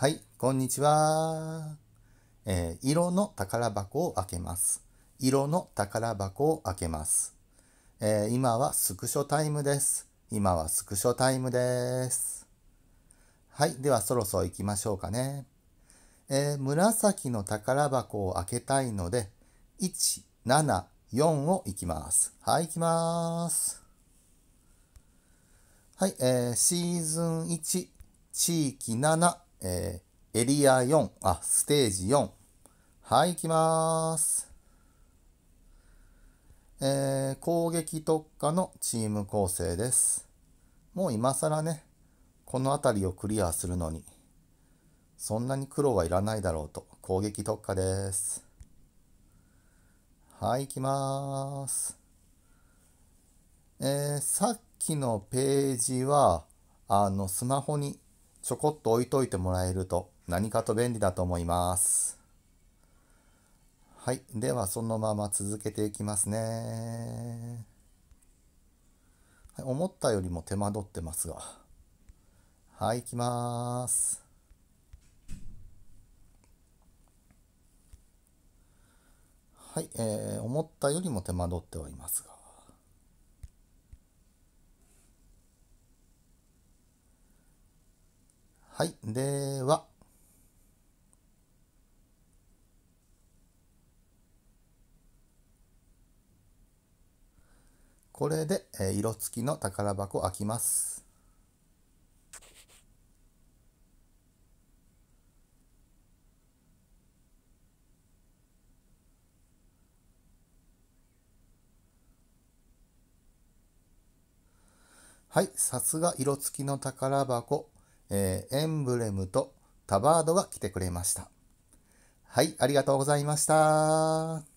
はい、こんにちは。えー、色の宝箱を開けます。色の宝箱を開けます。えー、今はスクショタイムです。今はスクショタイムです。はい、ではそろそろ行きましょうかね。えー、紫の宝箱を開けたいので、1、7、4を行きます。はい、行きます。はい、えー、シーズン1、地域7、えー、エリア4、あ、ステージ4。はい、行きます。えー、攻撃特化のチーム構成です。もう今更ね、この辺りをクリアするのに、そんなに苦労はいらないだろうと、攻撃特化です。はい、行きます。えー、さっきのページは、あの、スマホにちょこっと置いといてもらえると何かと便利だと思います。はい。では、そのまま続けていきますね。はい、思ったよりも手間取ってますが。はい、いきます。はい、えー、思ったよりも手間取ってはいますが。はい、では。これで色付きの宝箱開きます。はい、さすが色付きの宝箱。えー、エンブレムとタバードが来てくれました。はい、ありがとうございました。